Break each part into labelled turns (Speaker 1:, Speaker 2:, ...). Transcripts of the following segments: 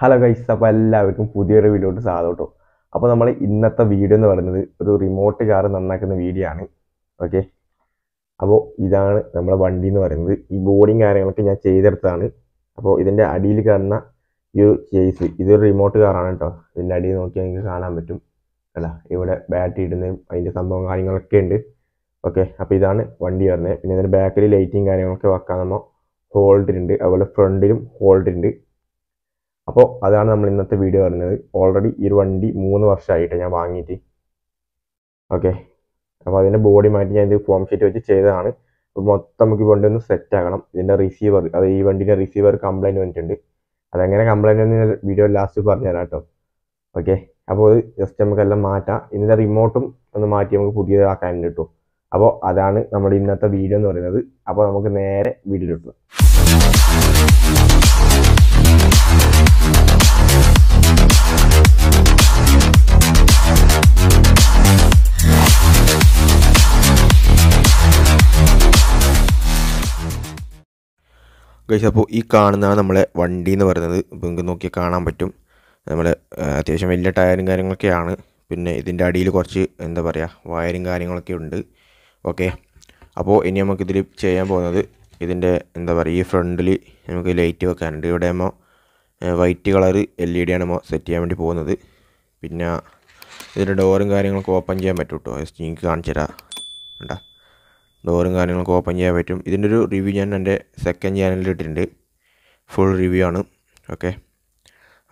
Speaker 1: hello guys അപ്പോൾ എല്ലാവർക്കും പുതിയ റിവ്യൂലോട്ട് സാധോ കേട്ടോ അപ്പോൾ നമ്മൾ ഇന്നത്തെ വീഡിയോ എന്ന് പറയുന്നത് ഒരു റിമോട്ട് കാർ നന്നാക്കുന്ന വീഡിയോ ആണ് ഓക്കെ അപ്പോൾ ഇതാണ് നമ്മുടെ വണ്ടി എന്ന് പറയുന്നത് ഈ ബോർഡിങ് കാര്യങ്ങളൊക്കെ ഞാൻ ചെയ്തെടുത്താണ് അപ്പോൾ ഇതിൻ്റെ അടിയിൽ കാണുന്ന ഈ ഒരു ചേസ് ഇതൊരു റിമോട്ട് കാറാണ് കേട്ടോ ഇതിൻ്റെ അടിയിൽ നോക്കിയാൽ നിങ്ങൾക്ക് കാണാൻ പറ്റും അല്ല ഇവിടെ ബാറ്ററി ഇടുന്നതും അതിൻ്റെ സംഭവം കാര്യങ്ങളൊക്കെ ഉണ്ട് ഓക്കെ അപ്പോൾ ഇതാണ് വണ്ടി വരുന്നത് പിന്നെ ഇതിൻ്റെ ബാക്കിൽ ലൈറ്റിങ് കാര്യങ്ങളൊക്കെ വെക്കാൻ നമ്മൾ ഹോൾഡർ ഉണ്ട് അതുപോലെ ഫ്രണ്ടിലും ഹോൾഡർ ഉണ്ട് അപ്പോൾ അതാണ് നമ്മൾ ഇന്നത്തെ വീഡിയോ പറഞ്ഞത് ഓൾറെഡി ഈ വണ്ടി മൂന്ന് വർഷമായിട്ട് ഞാൻ വാങ്ങിയിട്ട് ഓക്കെ അപ്പോൾ അതിൻ്റെ ബോഡി മാറ്റി ഞാൻ ഇത് ഫോം ഷീറ്റ് വെച്ച് ചെയ്തതാണ് അപ്പോൾ മൊത്തം നമുക്ക് ഈ ഒന്ന് സെറ്റ് ആക്കണം ഇതിൻ്റെ റിസീവർ അത് ഈ വണ്ടിൻ്റെ റിസീവർ കംപ്ലയിൻറ്റ് വന്നിട്ടുണ്ട് അതെങ്ങനെ കംപ്ലയിൻ്റ് വന്ന് വീഡിയോ ലാസ്റ്റ് പറഞ്ഞുതരാം കേട്ടോ ഓക്കെ അപ്പോൾ ജസ്റ്റ് നമുക്കെല്ലാം മാറ്റാം ഇതിൻ്റെ റിമോട്ടും ഒന്ന് മാറ്റി നമുക്ക് പുതിയതാക്കാൻ കിട്ടും അപ്പോൾ അതാണ് നമ്മുടെ ഇന്നത്തെ വീഡിയോ എന്ന് പറയുന്നത് അപ്പോൾ നമുക്ക് നേരെ വീഡിയോ കിട്ടും ഗൈസ് അപ്പോൾ ഈ കാണുന്നതാണ് നമ്മളെ വണ്ടി എന്ന് പറയുന്നത് ഇപ്പോൾ നിങ്ങൾക്ക് നോക്കിയാൽ കാണാൻ പറ്റും നമ്മൾ അത്യാവശ്യം വലിയ ടയറും കാര്യങ്ങളൊക്കെയാണ് പിന്നെ ഇതിൻ്റെ അടിയിൽ കുറച്ച് എന്താ പറയുക വയറും കാര്യങ്ങളൊക്കെ ഉണ്ട് ഓക്കെ അപ്പോൾ ഇനി നമുക്കിതിൽ ചെയ്യാൻ പോകുന്നത് ഇതിൻ്റെ എന്താ പറയുക ഈ ഫ്രണ്ടിൽ നമുക്ക് ലൈറ്റ് വെക്കാനുണ്ട് ഇവിടെ ആകുമ്പോൾ white colour L E D ആണ് സെറ്റ് ചെയ്യാൻ വേണ്ടി പോകുന്നത് പിന്നെ ഇതിൻ്റെ ഡോറും കാര്യങ്ങളൊക്കെ ഓപ്പൺ ചെയ്യാൻ പറ്റും കേട്ടോ ജസ്റ്റ് നിങ്ങൾക്ക് കാണിച്ചു തരാം ഉണ്ടാ ഡോറും കാര്യങ്ങളൊക്കെ ഓപ്പൺ ചെയ്യാൻ പറ്റും ഇതിൻ്റെ ഒരു റിവ്യൂ ഞാൻ എൻ്റെ സെക്കൻഡ് ചാനലിൽ ഇട്ടിട്ടുണ്ട് ഫുൾ റിവ്യൂ ആണ് ഓക്കെ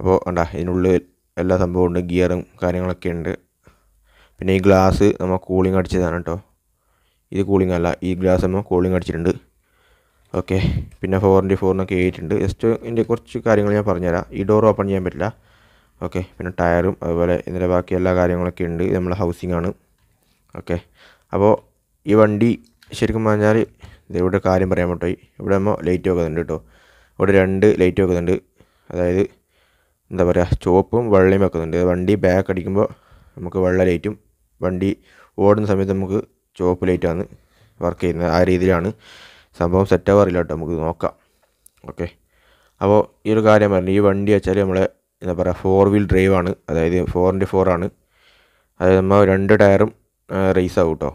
Speaker 1: അപ്പോൾ ഉണ്ടാ ഇതിനുള്ളിൽ എല്ലാ സംഭവവും ഉണ്ട് ഗിയറും കാര്യങ്ങളൊക്കെ ഉണ്ട് പിന്നെ ഈ ഗ്ലാസ് നമ്മൾ കൂളിംഗ് അടിച്ചതാണ് കേട്ടോ ഇത് കൂളിംഗ് അല്ല ഈ ഗ്ലാസ് നമ്മൾ കൂളിംഗ് അടിച്ചിട്ടുണ്ട് ഓക്കെ പിന്നെ ഫോറിൻ്റെ ഫോറിനൊക്കെ ഏറ്റിട്ടുണ്ട് ജസ്റ്റ് ഇതിൻ്റെ കുറച്ച് കാര്യങ്ങൾ ഞാൻ പറഞ്ഞുതരാം ഈ ഡോർ ഓപ്പൺ ചെയ്യാൻ പറ്റില്ല ഓക്കെ പിന്നെ ടയറും അതുപോലെ ഇതിൻ്റെ ബാക്കി എല്ലാ കാര്യങ്ങളൊക്കെ ഉണ്ട് ഇത് നമ്മളെ ഹൗസിംഗ് ആണ് ഓക്കെ അപ്പോൾ ഈ വണ്ടി ശരിക്കും പറഞ്ഞാൽ ഇവിടെ കാര്യം പറയാൻ പറ്റോ ഇവിടെ നമ്മൾ ലൈറ്റ് വെക്കുന്നുണ്ട് കേട്ടോ ഇവിടെ രണ്ട് ലൈറ്റ് വെക്കുന്നുണ്ട് അതായത് എന്താ പറയുക ചുവപ്പും വെള്ളയും വെക്കുന്നുണ്ട് വണ്ടി ബാക്ക് അടിക്കുമ്പോൾ നമുക്ക് വെള്ള ലൈറ്റും വണ്ടി ഓടുന്ന സമയത്ത് നമുക്ക് ചുവപ്പ് ലൈറ്റാണ് വർക്ക് ചെയ്യുന്നത് ആ രീതിയിലാണ് സംഭവം സെറ്റ് കേട്ടോ നമുക്ക് നോക്കാം ഓക്കെ അപ്പോൾ ഈ ഒരു കാര്യം പറഞ്ഞു ഈ വണ്ടി വെച്ചാൽ നമ്മളെ എന്താ പറയുക ഫോർ വീൽ ഡ്രൈവ് ആണ് അതായത് ഫോറിൻ്റെ ഫോറാണ് ആണ് അതായത് നമ്മൾ രണ്ട് ടയറും റേസ് ആകും കേട്ടോ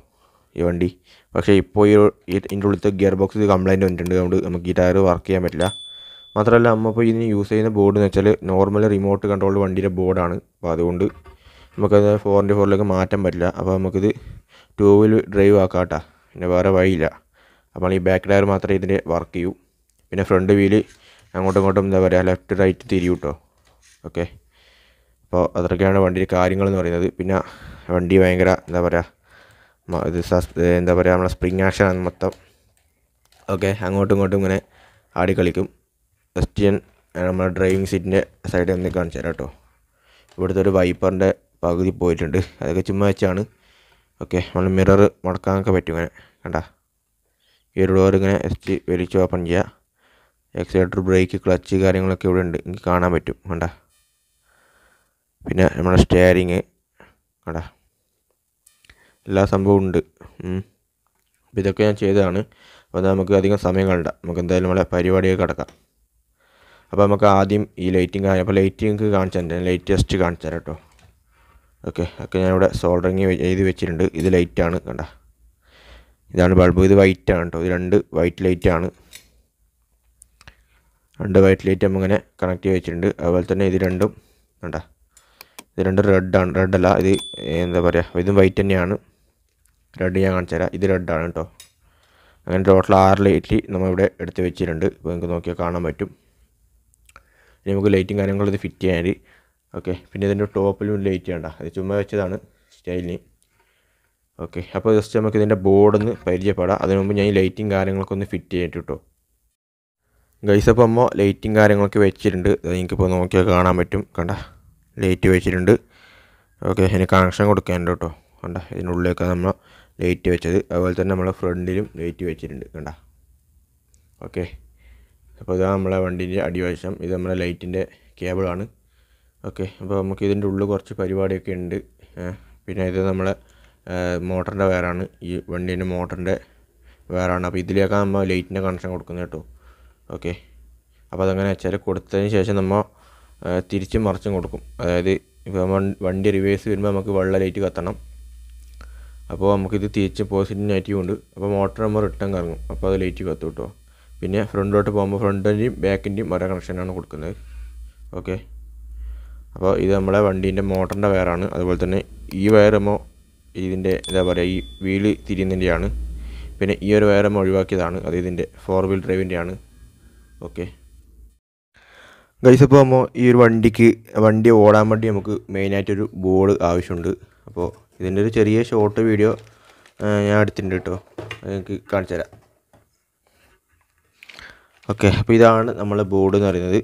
Speaker 1: ഈ വണ്ടി പക്ഷേ ഇപ്പോൾ ഈ ഇതിൻ്റെ ഉള്ളിൽ ഗിയർ ബോക്സ് കംപ്ലൈൻറ്റ് വന്നിട്ടുണ്ട് അതുകൊണ്ട് നമുക്ക് ഈ ടയർ വർക്ക് ചെയ്യാൻ പറ്റില്ല മാത്രമല്ല അമ്മ ഇപ്പോൾ ഇതിന് യൂസ് ചെയ്യുന്ന ബോർഡ് എന്ന് വെച്ചാൽ നോർമൽ റിമോട്ട് കൺട്രോൾ വണ്ടിയുടെ ബോർഡാണ് അപ്പോൾ അതുകൊണ്ട് നമുക്കത് ഫോർ ഇൻറ്റു ഫോറിലേക്ക് മാറ്റാൻ പറ്റില്ല അപ്പോൾ നമുക്കിത് ടൂ വീൽ ഡ്രൈവ് ആക്കാട്ടാ പിന്നെ വേറെ വഴിയില്ല അപ്പോൾ ഈ ബാക്ക് ടയർ മാത്രമേ ഇതിൻ്റെ വർക്ക് ചെയ്യൂ പിന്നെ ഫ്രണ്ട് വീല് അങ്ങോട്ടും ഇങ്ങോട്ടും എന്താ പറയുക ലെഫ്റ്റ് റൈറ്റ് തിരി കേട്ടോ ഓക്കെ അപ്പോൾ അതൊക്കെയാണ് വണ്ടിയുടെ കാര്യങ്ങളെന്ന് പറയുന്നത് പിന്നെ വണ്ടി ഭയങ്കര എന്താ പറയുക ഇത് എന്താ പറയുക നമ്മളെ സ്പ്രിങ് ആണ് മൊത്തം ഓക്കെ അങ്ങോട്ടും ഇങ്ങോട്ടും ഇങ്ങനെ ആടി കളിക്കും ഫസ്റ്റ് നമ്മുടെ ഡ്രൈവിംഗ് സീറ്റിൻ്റെ സൈഡിൽ ഒന്ന് കാണിച്ചു തരാം കേട്ടോ ഇവിടുത്തെ ഒരു വൈപ്പറിൻ്റെ പകുതി പോയിട്ടുണ്ട് അതൊക്കെ ചുമ്മാ വെച്ചാണ് ഓക്കെ നമ്മൾ മിറർ മുടക്കാനൊക്കെ പറ്റും ഇങ്ങനെ കണ്ട ഈ ഒരു ഡോർ ഇങ്ങനെ ടി വലിച്ച് ഓപ്പൺ ചെയ്യുക എക്സലേറ്റർ ബ്രേക്ക് ക്ലച്ച് കാര്യങ്ങളൊക്കെ ഇവിടെ ഉണ്ട് എനിക്ക് കാണാൻ പറ്റും കണ്ട പിന്നെ നമ്മുടെ സ്റ്റിയറിങ് കണ്ട എല്ലാ സംഭവവും ഉണ്ട് അപ്പോൾ ഇതൊക്കെ ഞാൻ ചെയ്തതാണ് അപ്പോൾ നമുക്ക് അധികം സമയം കണ്ട നമുക്ക് എന്തായാലും നമ്മളെ പരിപാടിയൊക്കെ കിടക്കാം അപ്പോൾ നമുക്ക് ആദ്യം ഈ ലൈറ്റിംഗ് കാണാം അപ്പോൾ ലൈറ്റിംഗ് കാണിച്ചാൽ തരാം ലൈറ്റസ്റ്റ് കാണിച്ചു തരാം കേട്ടോ ഓക്കെ ഒക്കെ ഞാനിവിടെ സോൾഡറിങ് എഴുതി വെച്ചിട്ടുണ്ട് ഇത് ലൈറ്റാണ് കണ്ട ഇതാണ് ബൾബ് ഇത് വൈറ്റ് ആണ് കേട്ടോ ഇത് രണ്ട് വൈറ്റ് ലൈറ്റാണ് രണ്ട് വൈറ്റ് ലൈറ്റ് നമ്മളിങ്ങനെ കണക്ട് ചെയ്ത് വെച്ചിട്ടുണ്ട് അതുപോലെ തന്നെ ഇത് രണ്ടും കണ്ട ഇത് രണ്ടും റെഡാണ് റെഡല്ല ഇത് എന്താ പറയുക ഇതും വൈറ്റ് തന്നെയാണ് റെഡ് ഞാൻ കാണിച്ചു തരാം ഇത് റെഡാണ് കേട്ടോ അങ്ങനെ ടോട്ടൽ ആറ് ലൈറ്റ് നമ്മളിവിടെ എടുത്ത് വെച്ചിട്ടുണ്ട് ഇപ്പോൾ നിങ്ങൾക്ക് നോക്കിയാൽ കാണാൻ പറ്റും ഇനി നമുക്ക് ലൈറ്റും കാര്യങ്ങളും ഇത് ഫിറ്റ് ചെയ്യാൻ ഓക്കെ പിന്നെ ഇതിൻ്റെ ടോപ്പിലും ലൈറ്റ് വേണ്ട അത് ചുമ്മാ വെച്ചതാണ് സ്റ്റൈലിന് ഓക്കെ അപ്പോൾ ജസ്റ്റ് നമുക്ക് ഇതിൻ്റെ ബോർഡൊന്ന് പരിചയപ്പെടാം അതിനു മുമ്പ് ഞാൻ ഈ ലൈറ്റും കാര്യങ്ങളൊക്കെ ഒന്ന് ഫിറ്റ് ചെയ്തിട്ട് കേട്ടോ ഗൈസ് അപ്പോൾ അമ്മ ലൈറ്റും കാര്യങ്ങളൊക്കെ വെച്ചിട്ടുണ്ട് അത് നിങ്ങൾക്കിപ്പോൾ നോക്കിയാൽ കാണാൻ പറ്റും കണ്ട ലൈറ്റ് വെച്ചിട്ടുണ്ട് ഓക്കെ അതിന് കണക്ഷൻ കൊടുക്കാനുണ്ട് കേട്ടോ കണ്ട ഇതിനുള്ളിലേക്ക് നമ്മൾ ലൈറ്റ് വെച്ചത് അതുപോലെ തന്നെ നമ്മളെ ഫ്രണ്ടിലും ലൈറ്റ് വെച്ചിട്ടുണ്ട് കണ്ട ഓക്കെ അപ്പോൾ ഇതാണ് നമ്മളെ വണ്ടീൻ്റെ അടിവശം ഇത് നമ്മളെ ലൈറ്റിൻ്റെ കേബിളാണ് ഓക്കെ അപ്പോൾ നമുക്ക് ഇതിൻ്റെ ഉള്ളിൽ കുറച്ച് പരിപാടിയൊക്കെ ഉണ്ട് പിന്നെ ഇത് നമ്മളെ മോട്ടറിൻ്റെ വയറാണ് ഈ വണ്ടീൻ്റെ മോട്ടറിൻ്റെ വയറാണ് അപ്പോൾ ഇതിലേക്കാണ് നമ്മൾ ലൈറ്റിൻ്റെ കണക്ഷൻ കൊടുക്കുന്നത് കേട്ടോ ഓക്കെ അപ്പോൾ അതങ്ങനെ വെച്ചാൽ കൊടുത്തതിന് ശേഷം നമ്മൾ തിരിച്ചും മറിച്ചും കൊടുക്കും അതായത് ഇപ്പം വണ്ടി റിവേഴ്സ് വരുമ്പോൾ നമുക്ക് വെള്ള ലൈറ്റ് കത്തണം അപ്പോൾ നമുക്കിത് തിരിച്ച് പോസിറ്റീവ് നെഗറ്റീവ് ഉണ്ട് അപ്പോൾ മോട്ടർ നമ്മൾ റിട്ടേൺ കറങ്ങും അപ്പോൾ അത് ലൈറ്റ് കത്തു കേട്ടോ പിന്നെ ഫ്രണ്ടിലോട്ട് പോകുമ്പോൾ ഫ്രണ്ടിൻ്റെയും ബാക്കിൻ്റെയും ഒരേ കണക്ഷനാണ് കൊടുക്കുന്നത് ഓക്കെ അപ്പോൾ ഇത് നമ്മളെ വണ്ടീൻ്റെ മോട്ടറിൻ്റെ വയറാണ് അതുപോലെ തന്നെ ഈ വയറുമ്പോൾ ഇതിൻ്റെ എന്താ പറയുക ഈ വീല് തിരിയുന്നതിൻ്റെയാണ് പിന്നെ ഈ ഒരു വയർ ഒഴിവാക്കിയതാണ് അത് ഇതിൻ്റെ ഫോർ വീൽ ഡ്രൈവിൻ്റെയാണ് ഓക്കെ ഗൈസപ്പോൾ അപ്പോൾ നമ്മൾ ഈ ഒരു വണ്ടിക്ക് വണ്ടി ഓടാൻ വേണ്ടി നമുക്ക് മെയിനായിട്ടൊരു ബോർഡ് ആവശ്യമുണ്ട് അപ്പോൾ ഇതിൻ്റെ ഒരു ചെറിയ ഷോർട്ട് വീഡിയോ ഞാൻ എടുത്തിട്ടുണ്ട് കേട്ടോ എനിക്ക് കാണിച്ചു തരാം ഓക്കെ അപ്പോൾ ഇതാണ് നമ്മളെ ബോർഡ് എന്ന് പറയുന്നത്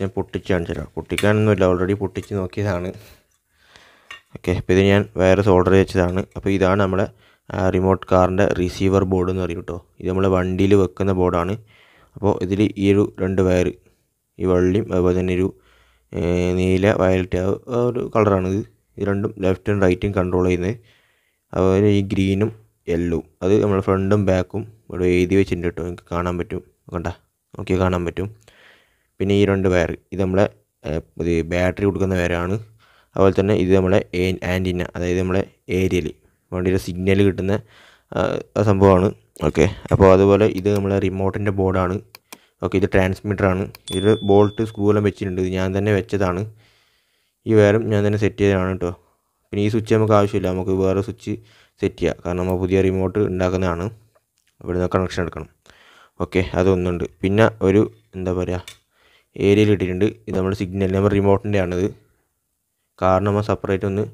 Speaker 1: ഞാൻ പൊട്ടിച്ച് കാണിച്ചു തരാം പൊട്ടിക്കാനൊന്നുമില്ല ഓൾറെഡി പൊട്ടിച്ച് നോക്കിയതാണ് ഓക്കെ അപ്പോൾ ഇത് ഞാൻ വയറസ് ഓർഡർ വെച്ചതാണ് അപ്പോൾ ഇതാണ് നമ്മുടെ റിമോട്ട് കാറിൻ്റെ റിസീവർ ബോർഡ് എന്ന് പറയും കേട്ടോ ഇത് നമ്മളെ വണ്ടിയിൽ വെക്കുന്ന ബോർഡാണ് അപ്പോൾ ഇതിൽ ഈ ഒരു രണ്ട് വയർ ഈ വള്ളിയും അതുപോലെ തന്നെ ഒരു നീല വയലറ്റ് ആ ഒരു കളറാണിത് ഈ രണ്ടും ലെഫ്റ്റും റൈറ്റും കൺട്രോൾ ചെയ്യുന്നത് അതുപോലെ ഈ ഗ്രീനും യെല്ലോ അത് നമ്മൾ ഫ്രണ്ടും ബാക്കും ഇവിടെ എഴുതി വെച്ചിട്ടുണ്ട് കേട്ടോ നിങ്ങൾക്ക് കാണാൻ പറ്റും കണ്ട നോക്കി കാണാൻ പറ്റും പിന്നെ ഈ രണ്ട് വയർ ഇത് നമ്മളെ ഇത് ബാറ്ററി കൊടുക്കുന്ന വയറാണ് അതുപോലെ തന്നെ ഇത് നമ്മളെ ആൻറ്റിന അതായത് നമ്മളെ ഏരിയയിൽ വണ്ടിയുടെ സിഗ്നൽ കിട്ടുന്ന സംഭവമാണ് ഓക്കെ അപ്പോൾ അതുപോലെ ഇത് നമ്മളെ റിമോട്ടിൻ്റെ ബോർഡാണ് ഓക്കെ ഇത് ട്രാൻസ്മിറ്ററാണ് ഇതിൽ ബോൾട്ട് സ്കൂളിലും വെച്ചിട്ടുണ്ട് ഇത് ഞാൻ തന്നെ വെച്ചതാണ് ഈ വയറും ഞാൻ തന്നെ സെറ്റ് ചെയ്തതാണ് കേട്ടോ പിന്നെ ഈ സ്വിച്ച് നമുക്ക് ആവശ്യമില്ല നമുക്ക് വേറെ സ്വിച്ച് സെറ്റ് ചെയ്യാം കാരണം നമ്മൾ പുതിയ റിമോട്ട് ഉണ്ടാക്കുന്നതാണ് നിന്ന് കണക്ഷൻ എടുക്കണം ഓക്കെ അതൊന്നുണ്ട് പിന്നെ ഒരു എന്താ പറയുക ഏരിയയിൽ ഇട്ടിട്ടുണ്ട് ഇത് നമ്മുടെ സിഗ്നൽ നമ്പർ റിമോട്ടിൻ്റെ ആണിത് കാരണം നമ്മൾ സെപ്പറേറ്റ് ഒന്ന്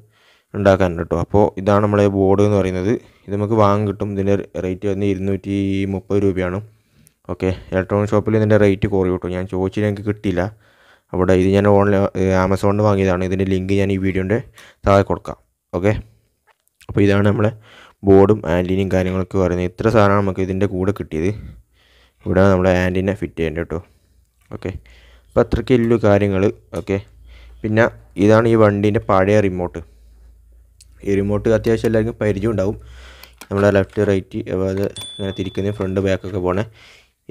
Speaker 1: ഉണ്ടാക്കാൻ കേട്ടോ അപ്പോൾ ഇതാണ് നമ്മളെ ബോർഡ് എന്ന് പറയുന്നത് ഇത് നമുക്ക് വാങ്ങാൻ കിട്ടും ഇതിൻ്റെ റേറ്റ് വന്ന് ഇരുന്നൂറ്റി മുപ്പത് രൂപയാണ് ഓക്കെ ഇലക്ട്രോണിക് ഷോപ്പിൽ ഇതിൻ്റെ റേറ്റ് കുറയും കേട്ടോ ഞാൻ ചോദിച്ചിട്ട് ഞങ്ങൾക്ക് കിട്ടിയില്ല അവിടെ ഇത് ഞാൻ ഓൺലൈൻ ആമസോണിൽ നിന്ന് വാങ്ങിയതാണ് ഇതിൻ്റെ ലിങ്ക് ഞാൻ ഈ വീഡിയോൻ്റെ താഴെ കൊടുക്കാം ഓക്കെ അപ്പോൾ ഇതാണ് നമ്മളെ ബോർഡും ആൻറ്റീനും കാര്യങ്ങളൊക്കെ പറയുന്നത് ഇത്ര സാധനമാണ് നമുക്ക് ഇതിൻ്റെ കൂടെ കിട്ടിയത് ഇവിടെ നമ്മൾ ആൻറ്റീനെ ഫിറ്റ് ചെയ്യേണ്ടത് കേട്ടോ ഓക്കെ അപ്പോൾ അത്രയ്ക്ക് കാര്യങ്ങൾ ഓക്കെ പിന്നെ ഇതാണ് ഈ വണ്ടീൻ്റെ പഴയ റിമോട്ട് ഈ റിമോട്ട് അത്യാവശ്യം എല്ലാവർക്കും പരിചയം ഉണ്ടാവും നമ്മളെ ലെഫ്റ്റ് റൈറ്റ് അതുപോലെ ഇങ്ങനെ തിരിക്കുന്ന ഫ്രണ്ട് ബാക്കൊക്കെ പോണേ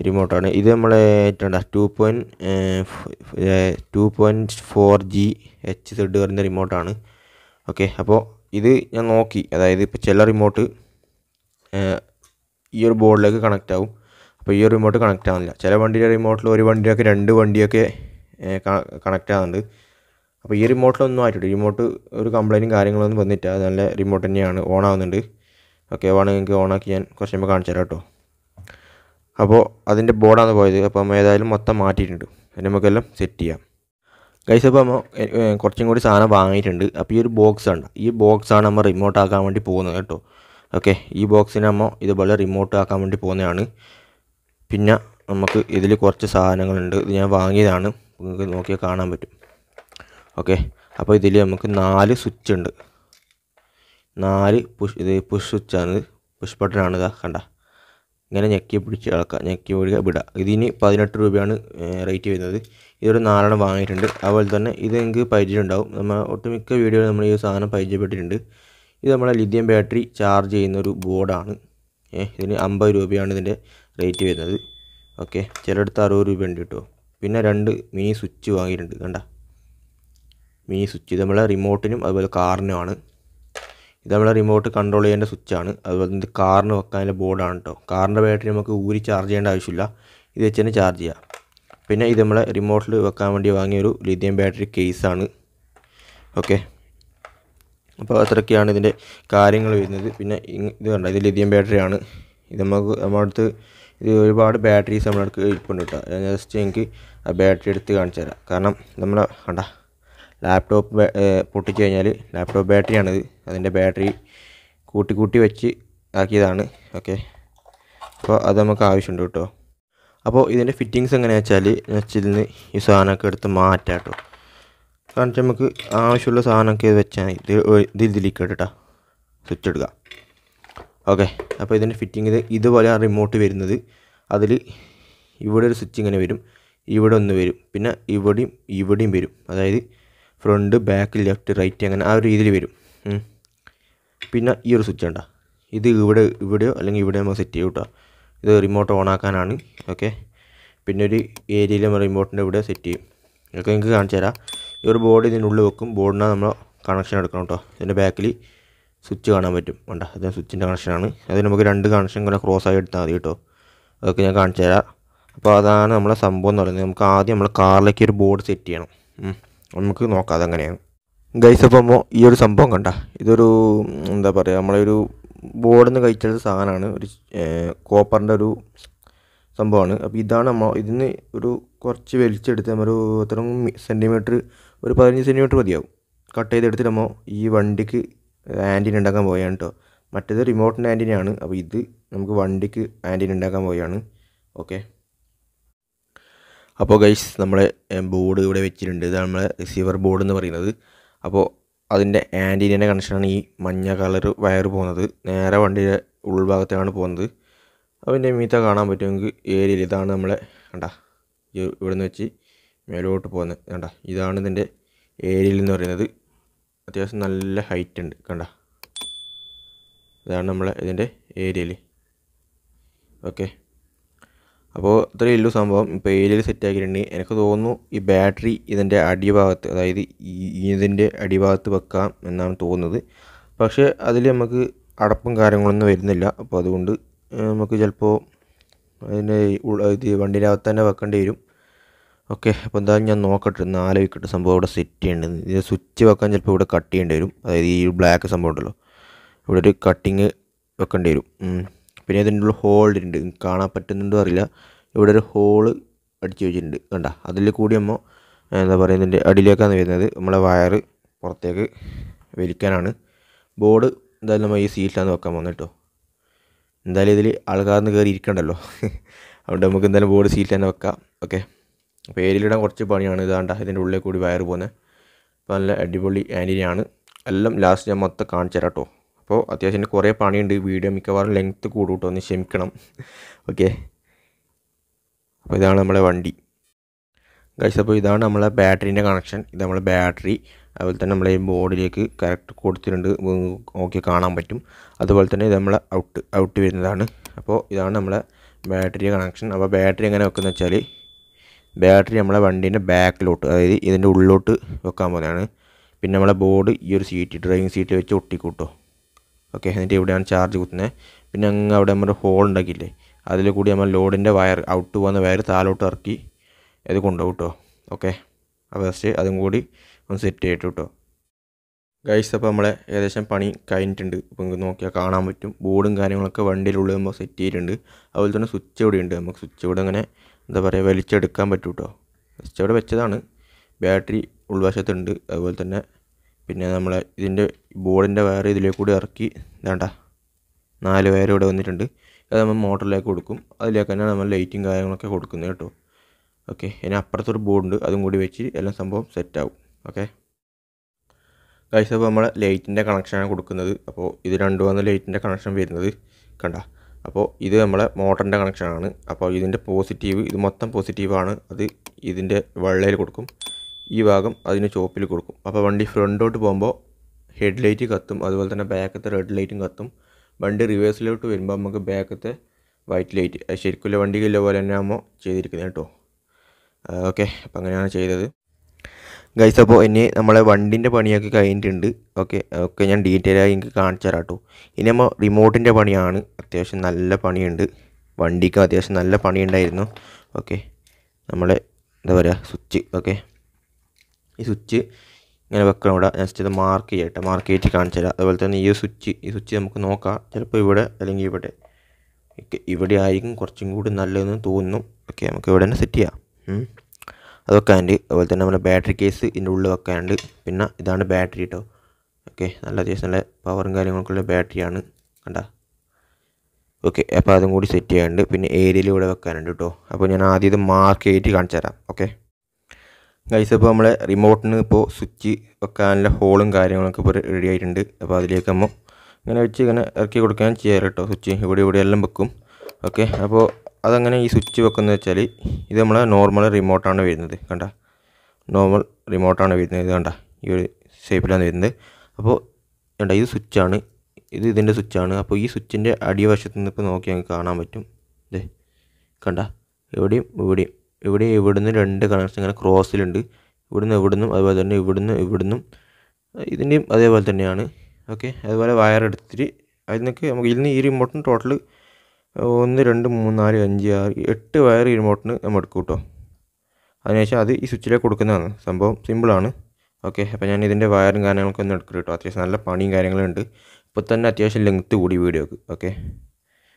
Speaker 1: റിമോട്ടാണ് ഇത് നമ്മൾ ഏറ്റവും two point two point four G H Z വരുന്ന റിമോട്ടാണ് ഓക്കെ അപ്പോൾ ഇത് ഞാൻ നോക്കി അതായത് ഇപ്പോൾ ചില റിമോട്ട് ഈ ഒരു ബോർഡിലേക്ക് കണക്റ്റ് ആവും അപ്പോൾ ഈ ഒരു റിമോട്ട് കണക്റ്റ് ആവുന്നില്ല ചില വണ്ടിയുടെ റിമോട്ടിൽ ഒരു വണ്ടിയൊക്കെ രണ്ട് വണ്ടിയൊക്കെ കണക്റ്റ് ആവുന്നുണ്ട് അപ്പോൾ ഈ റിമോട്ടിലൊന്നും ആയിട്ടില്ല റിമോട്ട് ഒരു കംപ്ലൈൻറ്റും കാര്യങ്ങളൊന്നും വന്നിട്ടില്ല നല്ല റിമോട്ട് തന്നെയാണ് ഓൺ ആവുന്നുണ്ട് ഓക്കെ വേണമെങ്കിൽ നിങ്ങൾക്ക് ഓണാക്കി ഞാൻ കുറച്ച് കഴിയുമ്പോൾ കാണിച്ചു തരാം കേട്ടോ അപ്പോൾ അതിൻ്റെ ബോർഡാണ് പോയത് അപ്പം ഏതായാലും മൊത്തം മാറ്റിയിട്ടുണ്ട് അതിന് നമുക്കെല്ലാം സെറ്റ് ചെയ്യാം ഗൈസ് അപ്പോൾ നമ്മൾ കുറച്ചും കൂടി സാധനം വാങ്ങിയിട്ടുണ്ട് അപ്പോൾ ഈ ഒരു ബോക്സ് ഉണ്ട് ഈ ബോക്സാണ് നമ്മൾ റിമോട്ട് ആക്കാൻ വേണ്ടി പോകുന്നത് കേട്ടോ ഓക്കെ ഈ ബോക്സിന് നമ്മൾ ഇതുപോലെ റിമോട്ട് ആക്കാൻ വേണ്ടി പോകുന്നതാണ് പിന്നെ നമുക്ക് ഇതിൽ കുറച്ച് സാധനങ്ങളുണ്ട് ഇത് ഞാൻ വാങ്ങിയതാണ് നിങ്ങൾക്ക് നോക്കിയാൽ കാണാൻ പറ്റും ഓക്കെ അപ്പോൾ ഇതിൽ നമുക്ക് നാല് സ്വിച്ച് ഉണ്ട് നാല് പുഷ് ഇത് പുഷ് സ്വിച്ചാണ് പുഷ് ബട്ടൺ ആണ് കണ്ട ഇങ്ങനെ ഞെക്കി പിടിച്ച് ഇളക്കാം ഞെക്കി പിടിക്കുക വിടാം ഇതിന് പതിനെട്ട് രൂപയാണ് റേറ്റ് വരുന്നത് ഇതൊരു നാലെണ്ണം വാങ്ങിയിട്ടുണ്ട് അതുപോലെ തന്നെ ഇത് നിങ്ങൾക്ക് പരിചയമുണ്ടാവും നമ്മൾ ഒട്ടുമിക്ക വീഡിയോയിൽ നമ്മൾ ഈ സാധനം പരിചയപ്പെട്ടിട്ടുണ്ട് ഇത് നമ്മളെ ലിഥിയം ബാറ്ററി ചാർജ് ചെയ്യുന്ന ഒരു ബോർഡാണ് ഇതിന് അമ്പത് രൂപയാണ് ഇതിൻ്റെ റേറ്റ് വരുന്നത് ഓക്കെ ചിലടത്ത് അറുപത് രൂപ ഉണ്ട് കേട്ടോ പിന്നെ രണ്ട് മിനി സ്വിച്ച് വാങ്ങിയിട്ടുണ്ട് കണ്ട മിനി സ്വിച്ച് നമ്മളെ റിമോട്ടിനും അതുപോലെ കാറിനുമാണ് ഇത് നമ്മുടെ റിമോട്ട് കൺട്രോൾ ചെയ്യേണ്ട സ്വിച്ചാണ് അതുപോലെ തന്നെ കാറിന് വെക്കാനുള്ള ബോർഡാണ് കേട്ടോ കാറിൻ്റെ ബാറ്ററി നമുക്ക് ഊരി ചാർജ് ചെയ്യേണ്ട ആവശ്യമില്ല ഇത് വെച്ച് തന്നെ ചാർജ് ചെയ്യാം പിന്നെ ഇത് നമ്മളെ റിമോട്ടിൽ വെക്കാൻ വേണ്ടി വാങ്ങിയൊരു ലിഥിയം ബാറ്ററി കേസാണ് ഓക്കെ അപ്പോൾ അത്രയൊക്കെയാണ് ഇതിൻ്റെ കാര്യങ്ങൾ വരുന്നത് പിന്നെ ഇത് വേണ്ട ഇത് ലിഥിയം ബാറ്ററിയാണ് ഇത് നമുക്ക് നമ്മളടുത്ത് ഇത് ഒരുപാട് ബാറ്ററീസ് നമ്മളടുത്ത് ഇരിപ്പുണ്ട് കേട്ടോ ജസ്റ്റ് എനിക്ക് ആ ബാറ്ററി എടുത്ത് കാണിച്ചു തരാം കാരണം നമ്മളെ വേണ്ട ലാപ്ടോപ്പ് പൊട്ടിച്ചു കഴിഞ്ഞാൽ ലാപ്ടോപ്പ് ബാറ്ററിയാണിത് അതിൻ്റെ ബാറ്ററി കൂട്ടി കൂട്ടി വെച്ച് ആക്കിയതാണ് ഓക്കെ അപ്പോൾ അത് നമുക്ക് ആവശ്യമുണ്ട് കേട്ടോ അപ്പോൾ ഇതിൻ്റെ ഫിറ്റിങ്സ് എങ്ങനെയാ വെച്ചാൽ നെച്ചിൽ നിന്ന് ഈ സാധനമൊക്കെ എടുത്ത് മാറ്റാം കേട്ടോ കാരണം നമുക്ക് ആവശ്യമുള്ള സാധനമൊക്കെ ഇത് വെച്ചാൽ ഇത് ഇത് ഇതിലേക്ക് കേട്ടോ സ്വിച്ച് എടുക്കുക ഓക്കെ അപ്പോൾ ഇതിൻ്റെ ഫിറ്റിംഗ് ഇത് ഇതുപോലെ ആ റിമോട്ട് വരുന്നത് അതിൽ ഇവിടെ ഒരു സ്വിച്ച് ഇങ്ങനെ വരും ഇവിടെ ഒന്ന് വരും പിന്നെ ഇവിടെയും ഇവിടെയും വരും അതായത് ഫ്രണ്ട് ബാക്ക് ലെഫ്റ്റ് റൈറ്റ് അങ്ങനെ ആ ഒരു രീതിയിൽ വരും പിന്നെ ഈ ഒരു സ്വിച്ച് ഉണ്ടോ ഇത് ഇവിടെ ഇവിടെയോ അല്ലെങ്കിൽ ഇവിടെ നമ്മൾ സെറ്റ് ചെയ്യും കേട്ടോ ഇത് റിമോട്ട് ഓൺ ആക്കാനാണ് ഓക്കെ പിന്നെ ഒരു ഏരിയയിൽ നമ്മൾ റിമോട്ടിൻ്റെ ഇവിടെ സെറ്റ് ചെയ്യും ഇതൊക്കെ നിങ്ങൾക്ക് കാണിച്ചു തരാം ഈ ഒരു ബോർഡ് ഇതിനുള്ളിൽ വെക്കും ബോർഡിനാണ് നമ്മൾ കണക്ഷൻ എടുക്കണം കേട്ടോ ഇതിൻ്റെ ബാക്കിൽ സ്വിച്ച് കാണാൻ പറ്റും വേണ്ട അത് സ്വിച്ചിൻ്റെ കണക്ഷനാണ് അത് നമുക്ക് രണ്ട് കണക്ഷൻ ഇങ്ങനെ ക്രോസ് ആയി എടുത്താൽ മതി കേട്ടോ അതൊക്കെ ഞാൻ കാണിച്ചു തരാം അപ്പോൾ അതാണ് നമ്മളെ സംഭവം എന്ന് പറയുന്നത് നമുക്ക് ആദ്യം നമ്മൾ കാറിലേക്ക് ഒരു ബോർഡ് സെറ്റ് ചെയ്യണം നമുക്ക് നോക്കാം അതങ്ങനെയാണ് ഗൈസ് അപ്പോൾ ഈ ഒരു സംഭവം കണ്ട ഇതൊരു എന്താ പറയുക നമ്മളൊരു ബോർഡിൽ നിന്ന് കഴിച്ചെടുത്ത സാധനമാണ് ഒരു കോപ്പറിൻ്റെ ഒരു സംഭവമാണ് അപ്പോൾ ഇതാണ് നമ്മൾ ഇതിന് ഒരു കുറച്ച് വലിച്ചെടുത്ത് നമ്മളൊരു എത്ര സെൻറ്റിമീറ്റർ ഒരു പതിനഞ്ച് സെൻറ്റിമീറ്റർ മതിയാവും കട്ട് ചെയ്തെടുത്തിട്ട് നമ്മൾ ഈ വണ്ടിക്ക് ആൻറ്റിന ഉണ്ടാക്കാൻ പോയാണ് കേട്ടോ മറ്റേത് റിമോട്ടിൻ്റെ ആൻറ്റിനയാണ് അപ്പോൾ ഇത് നമുക്ക് വണ്ടിക്ക് ആൻറ്റിന ഉണ്ടാക്കാൻ പോയാണ് ഓക്കെ അപ്പോൾ ഗൈസ് നമ്മളെ ബോർഡ് ഇവിടെ വെച്ചിട്ടുണ്ട് ഇതാണ് നമ്മളെ റിസീവർ ബോർഡ് എന്ന് പറയുന്നത് അപ്പോൾ അതിൻ്റെ ആൻറ്റീനേൻ്റെ കണക്ഷനാണ് ഈ മഞ്ഞ കളർ വയർ പോകുന്നത് നേരെ വണ്ടിയുടെ ഉൾഭാഗത്തേക്കാണ് പോകുന്നത് അതിൻ്റെ മീത്ത കാണാൻ പറ്റുമെങ്കിൽ ഏരിയയിൽ ഇതാണ് നമ്മളെ കണ്ട ഇവിടെ നിന്ന് വെച്ച് മേലോട്ട് പോകുന്നത് കണ്ട ഇതാണ് ഇതിൻ്റെ ഏരിയയിൽ എന്ന് പറയുന്നത് അത്യാവശ്യം നല്ല ഹൈറ്റ് ഉണ്ട് കണ്ട ഇതാണ് നമ്മളെ ഇതിൻ്റെ ഏരിയയിൽ ഓക്കെ അപ്പോൾ ഇത്രയേ ഉള്ളൂ സംഭവം ഇപ്പോൾ ഏരിയയിൽ സെറ്റ് ആക്കിയിട്ടുണ്ട് എനിക്ക് തോന്നുന്നു ഈ ബാറ്ററി ഇതിൻ്റെ അടിഭാഗത്ത് അതായത് ഈ ഇതിൻ്റെ അടിഭാഗത്ത് വെക്കാം എന്നാണ് തോന്നുന്നത് പക്ഷേ അതിൽ നമുക്ക് അടപ്പും കാര്യങ്ങളൊന്നും വരുന്നില്ല അപ്പോൾ അതുകൊണ്ട് നമുക്ക് ചിലപ്പോൾ അതിൻ്റെ ഇത് വണ്ടിൻ്റെ തന്നെ വെക്കേണ്ടി വരും ഓക്കെ അപ്പോൾ എന്തായാലും ഞാൻ നോക്കട്ടെ നാല് വിക്കട്ട് സംഭവം ഇവിടെ സെറ്റ് ചെയ്യേണ്ടത് ഇത് സ്വിച്ച് വെക്കാൻ ചിലപ്പോൾ ഇവിടെ കട്ട് ചെയ്യേണ്ടി വരും അതായത് ഈ ബ്ലാക്ക് സംഭവം ഉണ്ടല്ലോ ഇവിടെ ഒരു കട്ടിങ് വെക്കേണ്ടി വരും പിന്നെ ഇതിനുള്ള ഹോൾ ഉണ്ട് കാണാൻ പറ്റുന്നുണ്ടോ അറിയില്ല ഇവിടെ ഒരു ഹോള് അടിച്ചു വെച്ചിട്ടുണ്ട് കണ്ട അതിൽ കൂടി നമ്മൾ എന്താ പറയുക ഇതിൻ്റെ അടിയിലേക്കാണ് വരുന്നത് നമ്മളെ വയർ പുറത്തേക്ക് വലിക്കാനാണ് ബോർഡ് എന്തായാലും നമ്മൾ ഈ സീറ്റിലാന്ന് വെക്കാൻ പോകുന്നത് കേട്ടോ എന്തായാലും ഇതിൽ ആൾക്കാർന്ന് കയറി ഇരിക്കണ്ടല്ലോ അതുകൊണ്ട് നമുക്ക് എന്തായാലും ബോർഡ് സീറ്റിൽ തന്നെ വെക്കാം ഓക്കെ അപ്പോൾ ഏരിയയിലിടാൻ കുറച്ച് പണിയാണ് ഇതാണ്ട ഇതിൻ്റെ ഉള്ളിൽ കൂടി വയർ പോകുന്നത് അപ്പോൾ നല്ല അടിപൊളി ആൻറ്റിനിയാണ് എല്ലാം ലാസ്റ്റ് ഞാൻ മൊത്തം കാണിച്ചു തരാം കേട്ടോ അപ്പോൾ അത്യാവശ്യം കുറേ പണിയുണ്ട് വീഡിയോ മിക്കവാറും ലെങ്ത്ത് കൂടുട്ടോ ഒന്ന് ക്ഷമിക്കണം ഓക്കെ അപ്പോൾ ഇതാണ് നമ്മളെ വണ്ടി കഴിച്ച അപ്പോൾ ഇതാണ് നമ്മളെ ബാറ്ററീൻ്റെ കണക്ഷൻ ഇത് നമ്മളെ ബാറ്ററി അതുപോലെ തന്നെ നമ്മളെ ബോർഡിലേക്ക് കറക്റ്റ് കൊടുത്തിട്ടുണ്ട് നോക്കി കാണാൻ പറ്റും അതുപോലെ തന്നെ ഇത് നമ്മളെ ഔട്ട് ഔട്ട് വരുന്നതാണ് അപ്പോൾ ഇതാണ് നമ്മളെ ബാറ്ററി കണക്ഷൻ അപ്പോൾ ബാറ്ററി എങ്ങനെ വെക്കുന്നത് വെച്ചാൽ ബാറ്ററി നമ്മളെ വണ്ടീൻ്റെ ബാക്കിലോട്ട് അതായത് ഇതിൻ്റെ ഉള്ളിലോട്ട് വെക്കാൻ പോകുന്നതാണ് പിന്നെ നമ്മളെ ബോർഡ് ഈ ഒരു സീറ്റ് ഡ്രൈവിംഗ് സീറ്റ് വെച്ച് ഒട്ടിക്കൂട്ടോ ഓക്കെ എന്നിട്ട് ഇവിടെയാണ് ചാർജ് കുത്തുന്നത് പിന്നെ അങ്ങ് അവിടെ നമ്മൾ ഹോൾ ഉണ്ടാക്കിയില്ലേ അതിൽ കൂടി നമ്മൾ ലോഡിൻ്റെ വയർ ഔട്ട് പോകുന്ന വയർ താലോട്ട് ഇറക്കി ഇത് കൊണ്ടുപോകും കേട്ടോ ഓക്കെ അപ്പോൾ ഫസ്റ്റ് അതും കൂടി ഒന്ന് സെറ്റ് ചെയ്തിട്ട് കേട്ടോ ഗൈസ് അപ്പോൾ നമ്മളെ ഏകദേശം പണി കഴിഞ്ഞിട്ടുണ്ട് അപ്പോൾ നിങ്ങൾക്ക് നോക്കിയാൽ കാണാൻ പറ്റും ബോർഡും കാര്യങ്ങളൊക്കെ വണ്ടിയിലുള്ളിൽ നമ്മൾ സെറ്റ് ചെയ്തിട്ടുണ്ട് അതുപോലെ തന്നെ സ്വിച്ച് ഇവിടെ ഉണ്ട് നമുക്ക് സ്വിച്ച് ഇവിടെ അങ്ങനെ എന്താ പറയുക വലിച്ചെടുക്കാൻ പറ്റും കേട്ടോ സ്വിച്ച് അവിടെ വെച്ചതാണ് ബാറ്ററി ഉൾവശത്തുണ്ട് അതുപോലെ തന്നെ പിന്നെ നമ്മളെ ഇതിൻ്റെ ബോർഡിൻ്റെ വയർ കൂടി ഇറക്കി വേണ്ട നാല് വയർ ഇവിടെ വന്നിട്ടുണ്ട് അത് നമ്മൾ മോട്ടറിലേക്ക് കൊടുക്കും അതിലേക്ക് തന്നെ നമ്മൾ ലൈറ്റും കാര്യങ്ങളൊക്കെ കൊടുക്കുന്നത് കേട്ടോ ഓക്കെ ഇനി അപ്പുറത്തൊരു ബോർഡുണ്ട് അതും കൂടി വെച്ച് എല്ലാം സംഭവം സെറ്റാവും ഓക്കെ കഴിച്ച അപ്പോൾ നമ്മൾ ലൈറ്റിൻ്റെ കണക്ഷനാണ് കൊടുക്കുന്നത് അപ്പോൾ ഇത് വന്ന് ലൈറ്റിൻ്റെ കണക്ഷൻ വരുന്നത് കണ്ട അപ്പോൾ ഇത് നമ്മളെ മോട്ടറിൻ്റെ കണക്ഷനാണ് അപ്പോൾ ഇതിൻ്റെ പോസിറ്റീവ് ഇത് മൊത്തം പോസിറ്റീവാണ് അത് ഇതിൻ്റെ വെള്ളയിൽ കൊടുക്കും ഈ ഭാഗം അതിന് ചോപ്പിൽ കൊടുക്കും അപ്പോൾ വണ്ടി ഫ്രണ്ടോട്ട് പോകുമ്പോൾ ഹെഡ് ലൈറ്റ് കത്തും അതുപോലെ തന്നെ ബാക്കത്തെ റെഡ് ലൈറ്റും കത്തും വണ്ടി റിവേഴ്സിലോട്ട് വരുമ്പോൾ നമുക്ക് ബാക്കത്തെ വൈറ്റ് ലൈറ്റ് അത് ശരിക്കുള്ള വണ്ടിക്കില്ല പോലെ തന്നെ ആകുമ്പോൾ ചെയ്തിരിക്കുന്നത് കേട്ടോ ഓക്കെ അപ്പം അങ്ങനെയാണ് ചെയ്തത് ഗൈസ് അപ്പോൾ ഇനി നമ്മളെ വണ്ടിൻ്റെ പണിയൊക്കെ കഴിഞ്ഞിട്ടുണ്ട് ഓക്കെ ഓക്കെ ഞാൻ ഡീറ്റെയിൽ ആയി എനിക്ക് കാണിച്ചു തരാം കേട്ടോ ഇനി നമ്മൾ റിമോട്ടിൻ്റെ പണിയാണ് അത്യാവശ്യം നല്ല പണിയുണ്ട് വണ്ടിക്ക് അത്യാവശ്യം നല്ല പണിയുണ്ടായിരുന്നു ഓക്കെ നമ്മളെ എന്താ പറയുക സ്വിച്ച് ഓക്കെ ഈ സ്വിച്ച് ഇങ്ങനെ വെക്കണം ഇവിടെ ജസ്റ്റ് ഇത് മാർക്ക് ചെയ്യട്ടെ മാർക്ക് ചെയ്തിട്ട് കാണിച്ചു തരാം അതുപോലെ തന്നെ ഈ സ്വിച്ച് ഈ സ്വിച്ച് നമുക്ക് നോക്കാം ചിലപ്പോൾ ഇവിടെ അല്ലെങ്കിൽ ഇവിടെ ഇവിടെ ആയിരിക്കും കുറച്ചും കൂടി നല്ലതെന്ന് തോന്നുന്നു ഓക്കെ നമുക്ക് ഇവിടെ തന്നെ സെറ്റ് ചെയ്യാം അത് വെക്കാനുണ്ട് അതുപോലെ തന്നെ നമ്മുടെ ബാറ്ററി കേസ് ഇതിൻ്റെ ഉള്ളിൽ വെക്കാനുണ്ട് പിന്നെ ഇതാണ് ബാറ്ററി കേട്ടോ ഓക്കെ നല്ല അത്യാവശ്യം നല്ല പവറും കാര്യങ്ങളൊക്കെ ഉള്ള ബാറ്ററിയാണ് കണ്ട ഓക്കെ അപ്പോൾ അതും കൂടി സെറ്റ് ചെയ്യാനുണ്ട് പിന്നെ ഏരിയയിൽ ഇവിടെ വെക്കാനുണ്ട് കേട്ടോ അപ്പോൾ ഞാൻ ആദ്യം ഇത് മാർക്ക് ചെയ്തിട്ട് കാണിച്ചു തരാം ഓക്കെ ഗൈസ് അപ്പോൾ നമ്മളെ റിമോട്ടിന് ഇപ്പോൾ സ്വിച്ച് വെക്കാനുള്ള ഹോളും കാര്യങ്ങളൊക്കെ ഇപ്പോൾ റെഡി ആയിട്ടുണ്ട് അപ്പോൾ അതിലേക്ക് നമ്മൾ ഇങ്ങനെ വെച്ച് ഇങ്ങനെ ഇറക്കി കൊടുക്കാൻ ചെയ്യാറ് കേട്ടോ സ്വിച്ച് ഇവിടെ ഇവിടെ എല്ലാം വെക്കും ഓക്കെ അപ്പോൾ അതങ്ങനെ ഈ സ്വിച്ച് വെക്കുന്നത് വെച്ചാൽ ഇത് നമ്മളെ നോർമൽ റിമോട്ടാണ് വരുന്നത് കണ്ട നോർമൽ റിമോട്ടാണ് വരുന്നത് ഇത് കണ്ട ഈ ഒരു ഷേപ്പിലാണ് വരുന്നത് അപ്പോൾ കണ്ട ഇത് സ്വിച്ചാണ് ഇത് ഇതിൻ്റെ സ്വിച്ചാണ് അപ്പോൾ ഈ സ്വിച്ചിൻ്റെ അടിവശത്ത് നിന്ന് ഇപ്പോൾ നോക്കി ഞങ്ങൾക്ക് കാണാൻ പറ്റും ഇതേ കണ്ട എവിടെയും ഇവിടെയും ഇവിടെ ഇവിടുന്ന് രണ്ട് കണക്ഷൻ ഇങ്ങനെ ക്രോസിലുണ്ട് ഇവിടുന്ന് ഇവിടുന്നും അതുപോലെ തന്നെ ഇവിടുന്ന് ഇവിടുന്നും ഇതിൻ്റെയും അതേപോലെ തന്നെയാണ് ഓക്കെ അതുപോലെ വയർ എടുത്തിട്ട് നിന്നൊക്കെ നമുക്ക് നിന്ന് ഈ റിമോട്ടിന് ടോട്ടൽ ഒന്ന് രണ്ട് മൂന്ന് നാല് അഞ്ച് ആറ് എട്ട് വയർ ഈ റിമോട്ടിന് നമ്മൾ എടുക്കും കേട്ടോ അതിനുശേഷം അത് ഈ സ്വിച്ചിലേക്ക് കൊടുക്കുന്നതാണ് സംഭവം സിമ്പിളാണ് ഓക്കെ അപ്പോൾ ഞാൻ ഇതിൻ്റെ വയറും കാര്യങ്ങളൊക്കെ ഒന്ന് എടുക്കും കേട്ടോ അത്യാവശ്യം നല്ല പണിയും കാര്യങ്ങളും ഉണ്ട് ഇപ്പോൾ തന്നെ അത്യാവശ്യം ലെങ്ത്ത് കൂടി വീഡിയോക്ക് ഓക്കെ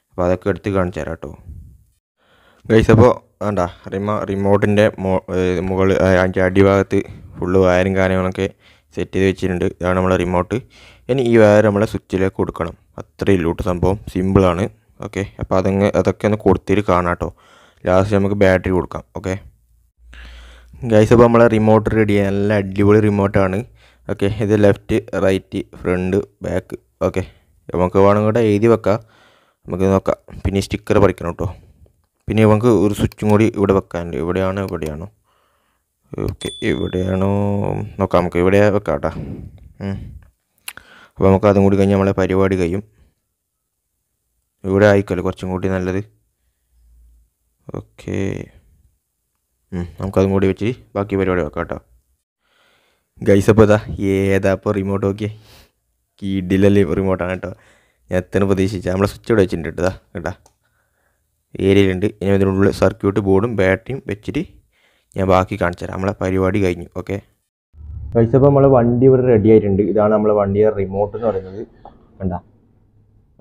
Speaker 1: അപ്പോൾ അതൊക്കെ എടുത്ത് കാണിച്ചു തരാം കേട്ടോ ഗൈസ് അപ്പോൾ വേണ്ട റിമോ റിമോട്ടിൻ്റെ മോ മുകളിൽ അതിൻ്റെ അടിഭാഗത്ത് ഫുള്ള് വയറും കാര്യങ്ങളൊക്കെ സെറ്റ് ചെയ്ത് വെച്ചിട്ടുണ്ട് ഇതാണ് നമ്മളെ റിമോട്ട് ഇനി ഈ വയർ നമ്മളെ സ്വിച്ചിലേക്ക് കൊടുക്കണം അത്രയേ ഉള്ളൂ കേട്ടോ സംഭവം സിമ്പിളാണ് ഓക്കെ അപ്പോൾ അതങ്ങ് അതൊക്കെ ഒന്ന് കൊടുത്തിട്ട് കാണാം കേട്ടോ ലാസ്റ്റ് നമുക്ക് ബാറ്ററി കൊടുക്കാം ഓക്കെ ഗൈസ് അപ്പോൾ നമ്മളെ റിമോട്ട് റെഡി നല്ല അടിപൊളി റിമോട്ടാണ് ഓക്കെ ഇത് left right front back okay നമുക്ക് വേണമെങ്കിൽ എഴുതി വെക്കാം നമുക്ക് നോക്കാം പിന്നെ സ്റ്റിക്കർ പറിക്കണം കേട്ടോ പിന്നെ നമുക്ക് ഒരു സ്വിച്ചും കൂടി ഇവിടെ വെക്കാനുണ്ട് ഇവിടെയാണ് ഇവിടെയാണോ ഓക്കെ ഇവിടെയാണോ നോക്കാം നമുക്ക് ഇവിടെ വെക്കാം കേട്ടോ അപ്പോൾ നമുക്ക് അതും കൂടി കഴിഞ്ഞ് നമ്മളെ പരിപാടി കഴിയും ഇവിടെ ആയിക്കോല്ലേ കുറച്ചും കൂടി നല്ലത് ഓക്കെ നമുക്കതും കൂടി വെച്ച് ബാക്കി പരിപാടി വെക്കാം കേട്ടോ ഗൈസ് അപ്പോൾ ഇതാ ഏതാ ഇപ്പോൾ റിമോട്ട് നോക്കിയേ ഇപ്പോൾ റിമോട്ടാണ് കേട്ടോ ഞാൻ എത്ര പ്രതീക്ഷിച്ചാൽ നമ്മളെ സ്വിച്ച് ഇവിടെ വെച്ചിട്ടുണ്ട് കേട്ടോ കേട്ടോ ഏരിയയിലുണ്ട് ഇനി അതിനുള്ള സർക്യൂട്ട് ബോർഡും ബാറ്ററിയും വെച്ചിട്ട് ഞാൻ ബാക്കി കാണിച്ചു തരാം നമ്മളെ പരിപാടി കഴിഞ്ഞു ഓക്കെ അപ്പോൾ നമ്മളെ വണ്ടി ഇവിടെ റെഡി ആയിട്ടുണ്ട് ഇതാണ് നമ്മളെ വണ്ടിയുടെ റിമോട്ട് എന്ന് പറയുന്നത് കണ്ട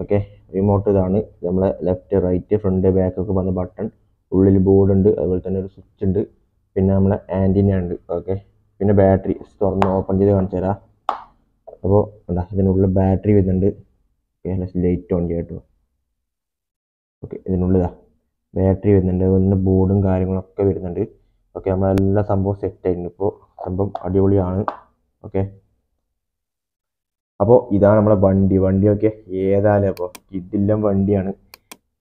Speaker 1: ഓക്കെ റിമോട്ട് ഇതാണ് നമ്മളെ ലെഫ്റ്റ് റൈറ്റ് ഫ്രണ്ട് ബാക്ക് ഒക്കെ വന്ന ബട്ടൺ ഉള്ളിൽ ബോർഡ് ഉണ്ട് അതുപോലെ തന്നെ ഒരു സ്വിച്ച് ഉണ്ട് പിന്നെ നമ്മളെ ആൻറ്റിന ഉണ്ട് ഓക്കെ പിന്നെ ബാറ്ററി തുറന്ന് ഓപ്പൺ ചെയ്ത് കാണിച്ചു തരാം അപ്പോൾ കണ്ട ഇതിനുള്ളിൽ ബാറ്ററി വരുന്നുണ്ട് ഓക്കെ ലൈറ്റ് ഓൺ ചെയ്യാട്ടോ ഓക്കെ ഇതിനുള്ളിലാണ് ബാറ്ററി വരുന്നുണ്ട് അതുപോലെ തന്നെ ബോർഡും കാര്യങ്ങളൊക്കെ വരുന്നുണ്ട് ഓക്കെ നമ്മളെല്ലാ സംഭവം സെറ്റ് ആയിട്ടുണ്ട് ഇപ്പോൾ സംഭവം അടിപൊളിയാണ് ഓക്കെ അപ്പോൾ ഇതാണ് നമ്മളെ വണ്ടി വണ്ടി വണ്ടിയൊക്കെ ഏതായാലും അപ്പോൾ ഇതെല്ലാം വണ്ടിയാണ്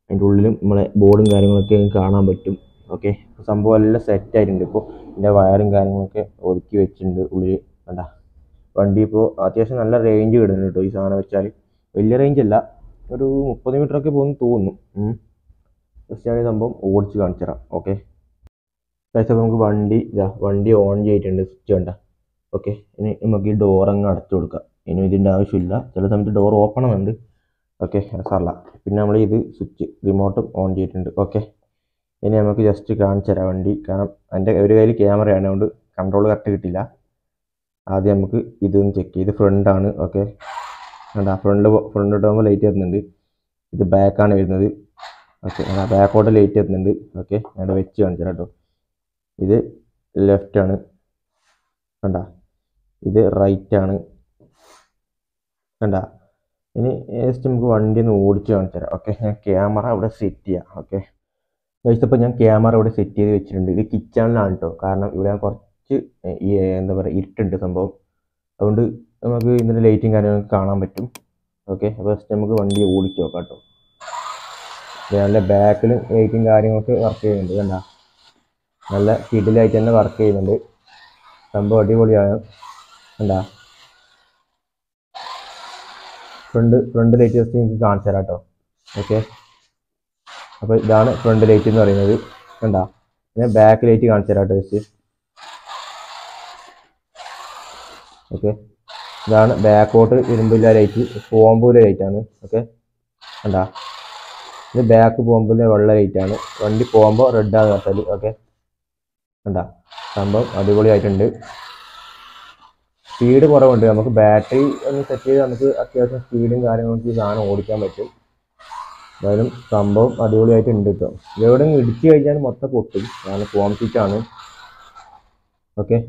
Speaker 1: അതിൻ്റെ ഉള്ളിലും നമ്മളെ ബോർഡും കാര്യങ്ങളൊക്കെ കാണാൻ പറ്റും ഓക്കെ സംഭവം എല്ലാം സെറ്റ് ആയിട്ടുണ്ട് ഇപ്പോൾ ഇതിൻ്റെ വയറും കാര്യങ്ങളൊക്കെ ഒതുക്കി വെച്ചിട്ടുണ്ട് ഉള്ളിൽ വേണ്ട വണ്ടി ഇപ്പോൾ അത്യാവശ്യം നല്ല റേഞ്ച് കിടുന്നുണ്ട് കേട്ടോ ഈ സാധനം വെച്ചാൽ വലിയ റേഞ്ച് അല്ല ഒരു മുപ്പത് മീറ്ററൊക്കെ പോകുന്നു തോന്നുന്നു ജസ്റ്റ് ഞാൻ സംഭവം ഓടിച്ച് കാണിച്ചു തരാം ഓക്കെ കഴിച്ച നമുക്ക് വണ്ടി ഇതാ വണ്ടി ഓൺ ചെയ്തിട്ടുണ്ട് സ്വിച്ച് വേണ്ട ഓക്കെ ഇനി നമുക്ക് ഈ ഡോർ അങ്ങ് അടച്ചു കൊടുക്കാം ഇനി ഇതിൻ്റെ ആവശ്യമില്ല ചില സമയത്ത് ഡോർ ഓപ്പൺ ആകുന്നുണ്ട് ഓക്കെ സാറല്ല പിന്നെ നമ്മൾ ഇത് സ്വിച്ച് റിമോട്ടും ഓൺ ചെയ്തിട്ടുണ്ട് ഓക്കെ ഇനി നമുക്ക് ജസ്റ്റ് കാണിച്ചു തരാം വണ്ടി കാരണം എൻ്റെ ഒരു കയ്യിൽ ക്യാമറയാണ് അതുകൊണ്ട് കൺട്രോൾ കറക്റ്റ് കിട്ടില്ല ആദ്യം നമുക്ക് ഇതൊന്ന് ചെക്ക് ചെയ്ത് ഫ്രണ്ടാണ് ഓക്കെ വേണ്ട ഫ്രണ്ട് ഫ്രണ്ട് ഇട്ടാകുമ്പോൾ ലൈറ്റ് വരുന്നുണ്ട് ഇത് ബാക്കാണ് വരുന്നത് ഓക്കെ ഞാൻ ബാക്കോട്ട് ലൈറ്റ് എത്തുന്നുണ്ട് ഓക്കെ ഞാൻ വെച്ച് കാണിച്ചു കേട്ടോ ഇത് ലെഫ്റ്റ് ആണ് കണ്ട ഇത് റൈറ്റ് ആണ് കണ്ട ഇനി ജസ്റ്റ് നമുക്ക് വണ്ടി ഒന്ന് ഓടിച്ച് കാണിച്ചു തരാം ഓക്കെ ഞാൻ ക്യാമറ അവിടെ സെറ്റ് ചെയ്യാം ഓക്കെ കഴിച്ചപ്പോൾ ഞാൻ ക്യാമറ ഇവിടെ സെറ്റ് ചെയ്ത് വെച്ചിട്ടുണ്ട് ഇത് കിച്ചണിലാണ് കേട്ടോ കാരണം ഇവിടെ കുറച്ച് എന്താ പറയുക ഇരുട്ടുണ്ട് സംഭവം അതുകൊണ്ട് നമുക്ക് ഇതിൻ്റെ ലൈറ്റും കാര്യങ്ങളൊക്കെ കാണാൻ പറ്റും ഓക്കെ ഫസ്റ്റ് നമുക്ക് വണ്ടി ഓടിച്ച് നോക്കാം കേട്ടോ നല്ല ബാക്കിലും വെയിറ്റും കാര്യങ്ങളൊക്കെ വർക്ക് ചെയ്യുന്നുണ്ട് കണ്ട നല്ല ഫിഡിലായിട്ട് തന്നെ വർക്ക് ചെയ്യുന്നുണ്ട് സംഭവം അടിപൊളിയാണ് കണ്ട ഫ്രണ്ട് ഫ്രണ്ട് ലൈറ്റ് ജസ്റ്റ് എനിക്ക് കാണിച്ചു തരാം കേട്ടോ ഓക്കെ അപ്പോൾ ഇതാണ് ഫ്രണ്ട് ലൈറ്റ് എന്ന് പറയുന്നത് കണ്ട പിന്നെ ബാക്ക് ലൈറ്റ് കാണിച്ചു തരാം കേട്ടോ ജസ്റ്റ് ഓക്കെ ഇതാണ് ബാക്കോട്ട് ഇരുമ്പില്ല ലൈറ്റ് കോമ്പൂല ലൈറ്റാണ് ഓക്കെ കണ്ട ഇത് ബാക്ക് പോകുമ്പോൾ വെള്ള ലൈറ്റാണ് വണ്ടി പോകുമ്പോൾ റെഡാണ് കേട്ടത് ഓക്കെ കണ്ട സംഭവം അടിപൊളിയായിട്ടുണ്ട് സ്പീഡ് കുറവുണ്ട് നമുക്ക് ബാറ്ററി ഒന്ന് സെറ്റ് ചെയ്ത് നമുക്ക് അത്യാവശ്യം സ്പീഡും കാര്യങ്ങളൊക്കെ ഈ സാധനം ഓടിക്കാൻ പറ്റും എന്തായാലും സംഭവം അടിപൊളിയായിട്ടുണ്ട് കേട്ടോ ഇതെവിടെ ഇടിച്ചു കഴിഞ്ഞാൽ മൊത്തം പൊട്ടും ഞാൻ ഫോം സീറ്റാണ് ഓക്കെ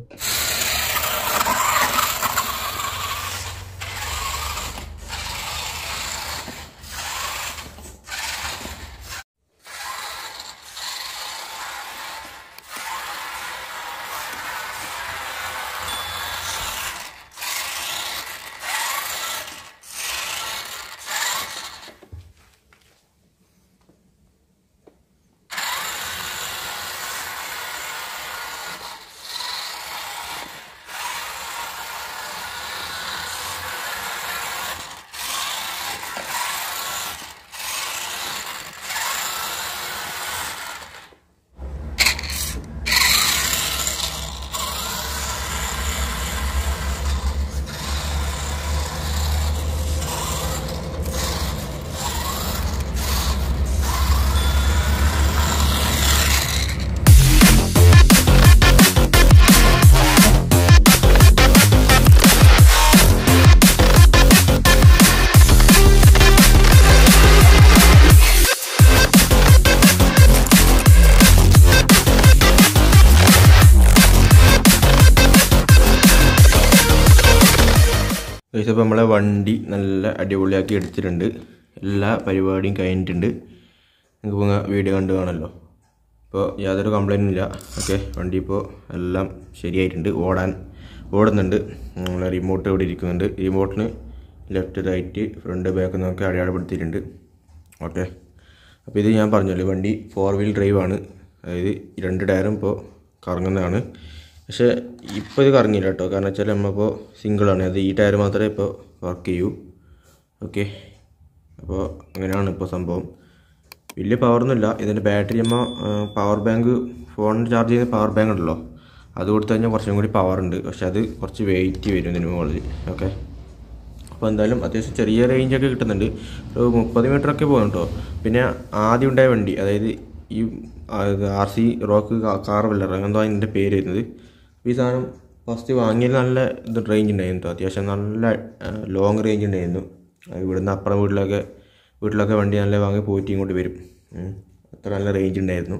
Speaker 1: നമ്മളെ വണ്ടി നല്ല അടിപൊളിയാക്കി എടുത്തിട്ടുണ്ട് എല്ലാ പരിപാടിയും കഴിഞ്ഞിട്ടുണ്ട് നിങ്ങൾക്ക് വീഡിയോ കണ്ടു കാണല്ലോ ഇപ്പോൾ യാതൊരു കംപ്ലൈൻറ്റും ഇല്ല ഓക്കെ വണ്ടി ഇപ്പോൾ എല്ലാം ശരിയായിട്ടുണ്ട് ഓടാൻ ഓടുന്നുണ്ട് നമ്മളെ റിമോട്ട് ഇവിടെ ഇരിക്കുന്നുണ്ട് റിമോട്ടിന് ലെഫ്റ്റ് റൈറ്റ് ഫ്രണ്ട് ബാക്ക് എന്നൊക്കെ അടയാളപ്പെടുത്തിയിട്ടുണ്ട് ഓക്കെ അപ്പോൾ ഇത് ഞാൻ പറഞ്ഞല്ലോ വണ്ടി ഫോർ വീൽ ഡ്രൈവ് ആണ് അതായത് രണ്ട് ടയറും ഇപ്പോൾ കറങ്ങുന്നതാണ് പക്ഷേ ഇപ്പോൾ ഇത് കറങ്ങില്ല കേട്ടോ കാരണം വെച്ചാൽ നമ്മളിപ്പോൾ സിംഗിളാണ് അത് ഈ ടയർ മാത്രമേ ഇപ്പോൾ വർക്ക് ചെയ്യൂ ഓക്കെ അപ്പോൾ അങ്ങനെയാണ് ഇപ്പോൾ സംഭവം വലിയ പവറൊന്നുമില്ല ഇതിൻ്റെ ബാറ്ററി അമ്മ പവർ ബാങ്ക് ഫോൺ ചാർജ് ചെയ്യുന്ന പവർ ബാങ്ക് ഉണ്ടല്ലോ അത് കൊടുത്തു കഴിഞ്ഞാൽ കുറച്ചും കൂടി പവർ ഉണ്ട് പക്ഷെ അത് കുറച്ച് വെയിറ്റ് വരും ഇതിന് മുകളിൽ ഓക്കെ അപ്പോൾ എന്തായാലും അത്യാവശ്യം ചെറിയ റേഞ്ചൊക്കെ കിട്ടുന്നുണ്ട് ഒരു മുപ്പത് മീറ്ററൊക്കെ പോകും കേട്ടോ പിന്നെ ആദ്യം ഉണ്ടായ വണ്ടി അതായത് ഈ ആർ സി റോക്ക് കാർ വെല്ലർ എന്തോ അതിൻ്റെ പേര് വരുന്നത് ഈ സാധനം ഫസ്റ്റ് വാങ്ങിയത് നല്ല ഇത് റേഞ്ച് ഉണ്ടായിരുന്നു അത്യാവശ്യം നല്ല ലോങ് റേഞ്ച് ഉണ്ടായിരുന്നു ഇവിടുന്ന് അപ്പുറം വീട്ടിലൊക്കെ വീട്ടിലൊക്കെ വണ്ടി നല്ല വാങ്ങി പോയിട്ട് ഇങ്ങോട്ട് വരും അത്ര നല്ല റേഞ്ച് ഉണ്ടായിരുന്നു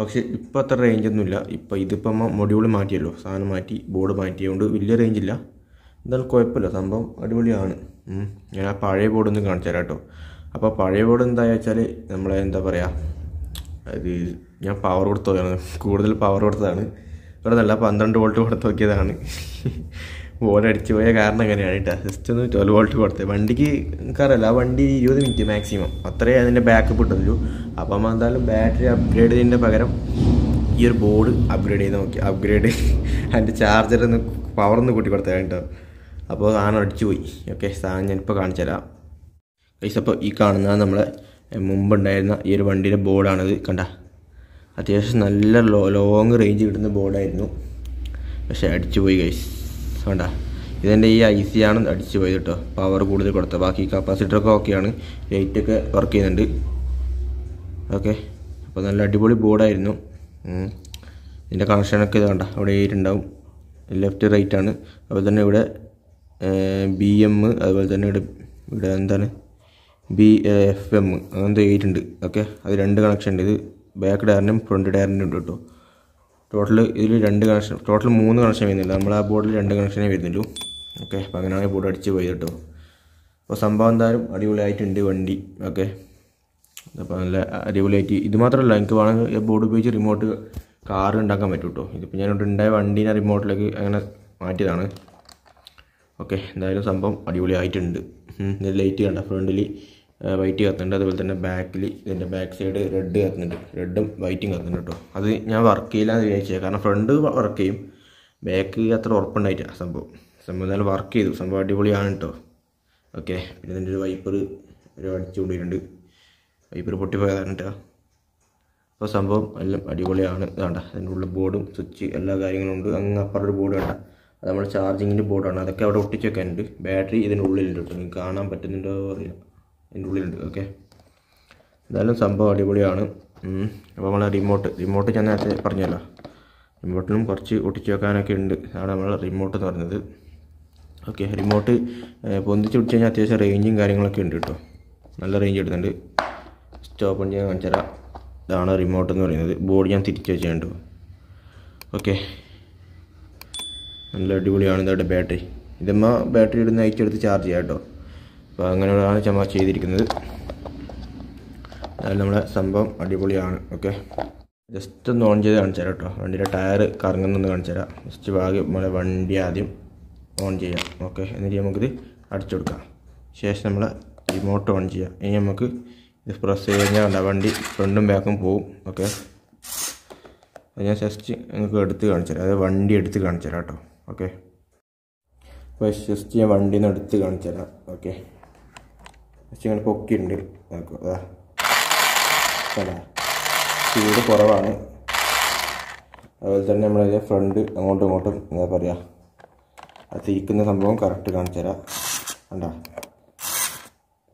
Speaker 1: പക്ഷേ ഇപ്പോൾ അത്ര റേഞ്ചൊന്നുമില്ല ഇപ്പോൾ ഇതിപ്പം മൊഡ്യൂൾ മാറ്റിയല്ലോ സാധനം മാറ്റി ബോർഡ് മാറ്റിയതുകൊണ്ട് വലിയ റേഞ്ച് ഇല്ല എന്തായാലും കുഴപ്പമില്ല സംഭവം അടിപൊളിയാണ് ഞാൻ ആ പഴയ ബോർഡ് ഒന്ന് കാണിച്ചു തരാം കേട്ടോ അപ്പോൾ പഴയ ബോർഡ് എന്താ വെച്ചാൽ നമ്മളെ എന്താ പറയുക അത് ഞാൻ പവർ കൊടുത്തതാണ് കൂടുതൽ പവർ കൊടുത്തതാണ് ഇവിടെന്നല്ല പന്ത്രണ്ട് വോൾട്ട് കൊടുത്ത് നോക്കിയതാണ് ബോർഡ് അടിച്ചു പോയ കാരണം അങ്ങനെയാണ് കേട്ടോ ജസ്റ്റ് ഒന്ന് ട്വൽവ് വോൾട്ട് കൊടുത്തത് വണ്ടിക്ക് നിൽക്കാറല്ല ആ വണ്ടി ഇരുപത് മിനിറ്റ് മാക്സിമം അത്രേ അതിൻ്റെ ബാക്കപ്പ് ഇട്ടുള്ളൂ അപ്പം എന്തായാലും ബാറ്ററി അപ്ഗ്രേഡ് ചെയ്തതിൻ്റെ പകരം ഈ ഒരു ബോർഡ് അപ്ഗ്രേഡ് ചെയ്ത് നോക്കി അപ്ഗ്രേഡ് അതിൻ്റെ ചാർജർ ഒന്ന് പവർ ഒന്ന് കൂട്ടി കൊടുത്തത് കേട്ടോ അപ്പോൾ സാധനം അടിച്ചു പോയി ഓക്കെ സാധനം ഞാനിപ്പോൾ കാണിച്ചു തരാം പൈസ അപ്പോൾ ഈ കാണുന്ന നമ്മളെ മുമ്പുണ്ടായിരുന്ന ഈ ഒരു വണ്ടിയുടെ ബോർഡാണിത് കണ്ട അത്യാവശ്യം നല്ല ലോ ലോങ് റേഞ്ച് കിട്ടുന്ന ബോർഡായിരുന്നു പക്ഷേ അടിച്ചു പോയി കൈസ് വേണ്ട ഇതെൻ്റെ ഈ ഐ സി ആണ് അടിച്ചു പോയത് കേട്ടോ പവർ കൂടുതൽ കൊടുത്ത ബാക്കി കപ്പാസിറ്ററൊക്കെ ഓക്കെയാണ് ലൈറ്റൊക്കെ വർക്ക് ചെയ്യുന്നുണ്ട് ഓക്കെ അപ്പോൾ നല്ല അടിപൊളി ബോർഡായിരുന്നു ഇതിൻ്റെ കണക്ഷനൊക്കെ ഇത് വേണ്ട അവിടെ ഉണ്ടാവും ലെഫ്റ്റ് റൈറ്റ് ആണ് അതുപോലെ തന്നെ ഇവിടെ ബി എം അതുപോലെ തന്നെ ഇവിടെ ഇവിടെ എന്താണ് ബി എഫ് എം അങ്ങനത്തെ ഉണ്ട് ഓക്കെ അത് രണ്ട് കണക്ഷൻ ഉണ്ട് ഇത് ബാക്ക് ടയറിനും ഫ്രണ്ട് ടയറിനും ഉണ്ട് കേട്ടോ ടോട്ടൽ ഇതിൽ രണ്ട് കണക്ഷൻ ടോട്ടൽ മൂന്ന് കണക്ഷൻ വരുന്നില്ല നമ്മൾ ആ ബോർഡിൽ രണ്ട് കണക്ഷനേ വരുന്നുള്ളൂ ഓക്കെ അപ്പോൾ അങ്ങനെയാണ് ബോർഡ് അടിച്ച് പോയി കേട്ടോ അപ്പോൾ സംഭവം എന്തായാലും അടിപൊളിയായിട്ടുണ്ട് വണ്ടി ഓക്കെ അപ്പോൾ നല്ല അടിപൊളിയായിട്ട് ഇത് മാത്രമല്ല എനിക്ക് വേണമെങ്കിൽ ബോർഡ് ഉപയോഗിച്ച് റിമോട്ട് കാർ ഉണ്ടാക്കാൻ പറ്റും കേട്ടോ ഇതിപ്പോൾ ഞാനിവിടെ ഉണ്ടായ വണ്ടീനെ റിമോട്ടിലേക്ക് അങ്ങനെ മാറ്റിയതാണ് ഓക്കെ എന്തായാലും സംഭവം അടിപൊളിയായിട്ടുണ്ട് ലൈറ്റ് കണ്ട ഫ്രണ്ടിൽ വൈറ്റ് കത്തുന്നുണ്ട് അതുപോലെ തന്നെ ബാക്കിൽ ഇതിൻ്റെ ബാക്ക് സൈഡ് റെഡ് കത്തുന്നുണ്ട് റെഡും വൈറ്റും കത്തുന്നുണ്ട് കേട്ടോ അത് ഞാൻ വർക്ക് ചെയ്യില്ല എന്ന് വിചാരിച്ചത് കാരണം ഫ്രണ്ട് വർക്ക് ചെയ്യും ബാക്ക് അത്ര ഉറപ്പുണ്ടായിട്ട് സംഭവം സംഭവം എന്തായാലും വർക്ക് ചെയ്തു സംഭവം അടിപൊളിയാണ് കേട്ടോ ഓക്കെ പിന്നെ ഇതിൻ്റെ ഒരു വൈപ്പർ ഒരു അടിച്ചുകൊണ്ടിട്ടുണ്ട് വൈപ്പർ പൊട്ടിപ്പോയതാണ് കേട്ടോ അപ്പോൾ സംഭവം എല്ലാം അടിപൊളിയാണ് വേണ്ട അതിൻ്റെ ഉള്ള ബോർഡും സ്വിച്ച് എല്ലാ കാര്യങ്ങളും ഉണ്ട് അങ്ങ് അപ്പുറൊരു ബോർഡ് വേണ്ട അത് നമ്മുടെ ചാർജിങ്ങിൻ്റെ ബോർഡാണ് അതൊക്കെ അവിടെ ഒട്ടിച്ചൊക്കെ ഉണ്ട് ബാറ്ററി ഇതിൻ്റെ ഉള്ളിലുണ്ട് കേട്ടോ നിങ്ങൾക്ക് കാണാൻ പറ്റുന്നുണ്ടോ അറിയാം എൻ്റെ ഉള്ളിലുണ്ട് ഓക്കെ എന്തായാലും സംഭവം അടിപൊളിയാണ് അപ്പോൾ നമ്മൾ റിമോട്ട് റിമോട്ട് ഞാൻ നേരത്തെ പറഞ്ഞല്ലോ റിമോട്ടിലും കുറച്ച് ഒട്ടിച്ചു വെക്കാനൊക്കെ ഉണ്ട് അതാണ് നമ്മൾ റിമോട്ട് എന്ന് പറഞ്ഞത് ഓക്കെ റിമോട്ട് പൊന്തിച്ച് പിടിച്ച് കഴിഞ്ഞാൽ അത്യാവശ്യം റേഞ്ചും കാര്യങ്ങളൊക്കെ ഉണ്ട് കേട്ടോ നല്ല റേഞ്ച് എടുത്തുണ്ട് സ്റ്റോപ്പ് ഞാൻ കാണിച്ചാൽ ഇതാണ് റിമോട്ട് എന്ന് പറയുന്നത് ബോർഡ് ഞാൻ തിരിച്ചു വെച്ചിട്ടുണ്ട് ഓക്കെ നല്ല അടിപൊളിയാണ് ഇതവിടെ ബാറ്ററി ഇതമ്മ ബാറ്ററി ഇടുന്ന അയച്ചെടുത്ത് ചാർജ് ചെയ്യാം കേട്ടോ അപ്പോൾ അങ്ങനെയാണ് ചമ്മ ചെയ്തിരിക്കുന്നത് അതായത് നമ്മുടെ സംഭവം അടിപൊളിയാണ് ഓക്കെ ജസ്റ്റ് ഒന്ന് ഓൺ ചെയ്ത് കാണിച്ചു തരാം കേട്ടോ വണ്ടിയുടെ ടയർ കറങ്ങുന്നൊന്ന് കാണിച്ചു തരാം ജസ്റ്റ് ഭാഗ്യം നമ്മളെ വണ്ടി ആദ്യം ഓൺ ചെയ്യാം ഓക്കെ എന്നിട്ട് നമുക്കിത് അടിച്ചു കൊടുക്കാം ശേഷം നമ്മൾ റിമോട്ട് ഓൺ ചെയ്യാം ഇനി നമുക്ക് ഇത് പ്രസ് ചെയ്ത് കഴിഞ്ഞാൽ കണ്ട വണ്ടി ഫ്രണ്ടും ബാക്കും പോവും ഓക്കെ അത് ഞാൻ ജസ്റ്റ് നിങ്ങൾക്ക് എടുത്ത് കാണിച്ചു തരാം അതായത് വണ്ടി എടുത്ത് കാണിച്ചു തരാം കേട്ടോ ഓക്കെ അപ്പോൾ ജസ്റ്റ് ഞാൻ വണ്ടിയിൽ നിന്ന് എടുത്ത് കാണിച്ചു തരാം ഓക്കെ ഇങ്ങനെ പൊക്കിയിട്ടുണ്ട് നോക്കൂ അതാ ചൂട് കുറവാണ് അതുപോലെ തന്നെ നമ്മളതിൻ്റെ ഫ്രണ്ട് അങ്ങോട്ടും ഇങ്ങോട്ടും എന്താ പറയുക ആ തീക്കുന്ന സംഭവം കറക്റ്റ് കാണിച്ചു തരാം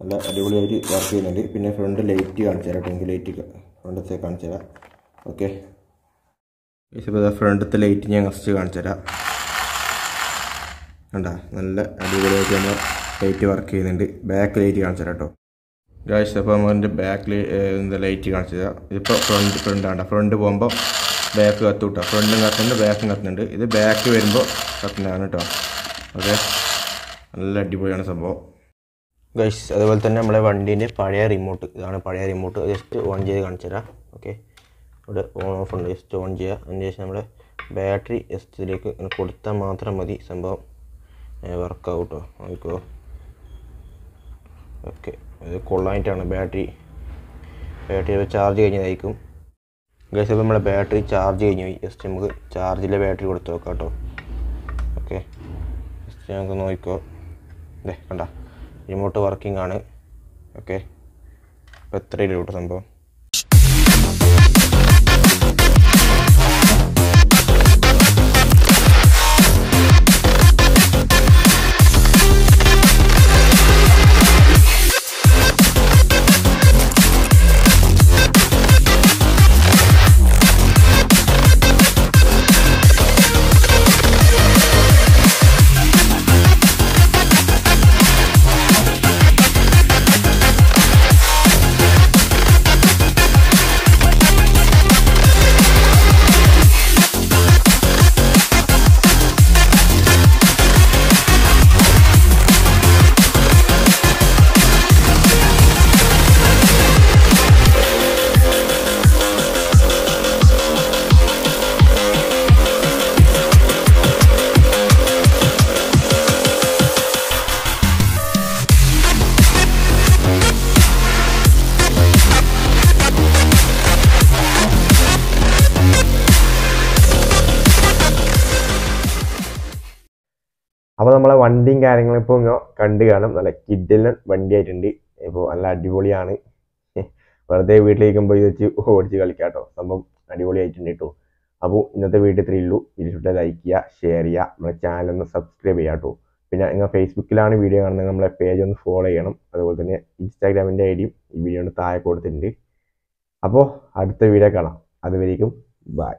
Speaker 1: നല്ല അടിപൊളിയായിട്ട് വർക്ക് ചെയ്യുന്നുണ്ട് പിന്നെ ഫ്രണ്ട് ലൈറ്റ് കാണിച്ചു തരാം ടെങ്ക് ലൈറ്റ് ഫ്രണ്ടത്തെ കാണിച്ചു തരാം ഓക്കെ ഇപ്പോൾ ഫ്രണ്ടത്തെ ലൈറ്റ് ഞാൻ ഫസ്റ്റ് കാണിച്ചു തരാം നല്ല അടിപൊളിയായിട്ട് നമ്മൾ ലൈറ്റ് വർക്ക് ചെയ്യുന്നുണ്ട് ബാക്ക് ലൈറ്റ് കാണിച്ചു കേട്ടോ ഗായ്സ് അപ്പോൾ നമുക്ക് ബാക്ക് ലൈറ്റ് കാണിച്ചു തരാം ഇതിപ്പോൾ ഫ്രണ്ട് ഫ്രണ്ട് ആണ് ഫ്രണ്ട് പോകുമ്പോൾ ബാക്ക് കത്തുകൂട്ടോ ഫ്രണ്ടും കത്തുന്നുണ്ട് ബാക്കും കത്തുന്നുണ്ട് ഇത് ബാക്ക് വരുമ്പോൾ കത്തുന്നതാണ് കേട്ടോ ഓക്കെ നല്ല അടിപൊളിയാണ് സംഭവം ഗൈസ് അതുപോലെ തന്നെ നമ്മളെ വണ്ടീൻ്റെ പഴയ റിമോട്ട് ഇതാണ് പഴയ റിമോട്ട് ജസ്റ്റ് ഓൺ ചെയ്ത് കാണിച്ചു തരാം ഓക്കെ ഇവിടെ ഓൺ ഓഫ് ഉണ്ട് ജസ്റ്റ് ഓൺ ചെയ്യുക അതിന് ശേഷം നമ്മുടെ ബാറ്ററി ജസ്റ്റ് ഇതിലേക്ക് കൊടുത്താൽ മാത്രം മതി സംഭവം വർക്കൗട്ടോ ആയിക്കോ ഓക്കെ ഇത് കൊള്ളായിട്ടാണ് ബാറ്ററി ബാറ്ററി ചാർജ് കഴിഞ്ഞതായിരിക്കും ഗസ് ഇപ്പോൾ നമ്മുടെ ബാറ്ററി ചാർജ് കഴിഞ്ഞ് പോയി ജസ്റ്റ് നമുക്ക് ചാർജിലെ ബാറ്ററി കൊടുത്ത് നോക്കാം കേട്ടോ ഓക്കെ ജസ്റ്റ് നമുക്ക് നോക്കിക്കോ ഇതേ കണ്ട റിമോട്ട് വർക്കിംഗ് ആണ് ഓക്കെ അപ്പോൾ എത്ര ഇടും കേട്ടോ സംഭവം അപ്പോൾ നമ്മളെ വണ്ടിയും കാര്യങ്ങളും ഇപ്പോൾ ഇങ്ങനെ കണ്ട് കാണും നല്ല വണ്ടി ആയിട്ടുണ്ട് ഇപ്പോൾ നല്ല അടിപൊളിയാണ് വെറുതെ വീട്ടിലിരിക്കുമ്പോൾ ഇത് വെച്ച് ഓടിച്ച് കളിക്കാം കേട്ടോ സംഭവം അടിപൊളിയായിട്ടുണ്ട് കേട്ടോ അപ്പോൾ ഇന്നത്തെ വീട്ടിൽ ഇത്രയേ ഉള്ളൂ വീഡിയോ ലൈക്ക് ചെയ്യുക ഷെയർ ചെയ്യുക നമ്മുടെ ചാനൽ ഒന്ന് സബ്സ്ക്രൈബ് ചെയ്യുക കേട്ടോ പിന്നെ നിങ്ങൾ ഫേസ്ബുക്കിലാണ് വീഡിയോ കാണുന്നത് നമ്മളെ പേജ് ഒന്ന് ഫോളോ ചെയ്യണം അതുപോലെ തന്നെ ഇൻസ്റ്റാഗ്രാമിൻ്റെ ഐ ഡിയും ഈ വീഡിയോയുടെ താഴെ കൊടുത്തിട്ടുണ്ട് അപ്പോൾ അടുത്ത വീഡിയോ കാണാം അതുവരേക്കും ബൈ